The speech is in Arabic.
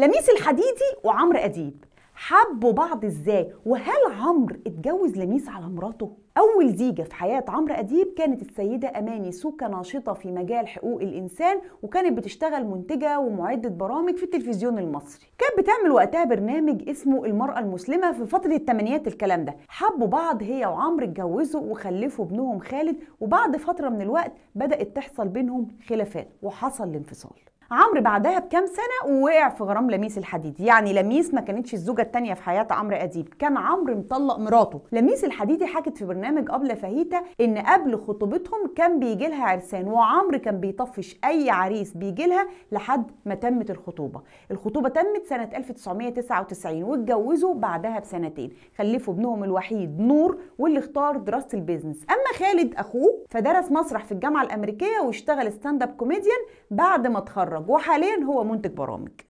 لميس الحديدي وعمرو أديب حبوا بعض ازاي وهل عمرو اتجوز لميس على مراته اول زيجه في حياه عمرو اديب كانت السيده اماني سوكه ناشطه في مجال حقوق الانسان وكانت بتشتغل منتجه ومعده برامج في التلفزيون المصري كانت بتعمل وقتها برنامج اسمه المراه المسلمه في فتره الثمانينات الكلام ده حبوا بعض هي وعمرو اتجوزوا وخلفوا ابنهم خالد وبعد فتره من الوقت بدات تحصل بينهم خلافات وحصل الانفصال عمرو بعدها بكام سنه ووقع في غرام لميس الحديدي يعني لميس ما كانتش الزوجه الثانيه في حياه عمرو اديب كان عمرو مطلق مراته لميس الحديدي حكت في برنامج قبل فهيته ان قبل خطوبتهم كان بيجي لها عرسان وعمرو كان بيطفش اي عريس بيجي لها لحد ما تمت الخطوبه الخطوبه تمت سنه 1999 واتجوزوا بعدها بسنتين خلفوا ابنهم الوحيد نور واللي اختار دراسه البيزنس اما خالد اخوه فدرس مسرح في الجامعه الامريكيه واشتغل ستاند اب كوميديان بعد ما اتخرج المدرج وحاليا هو منتج برامج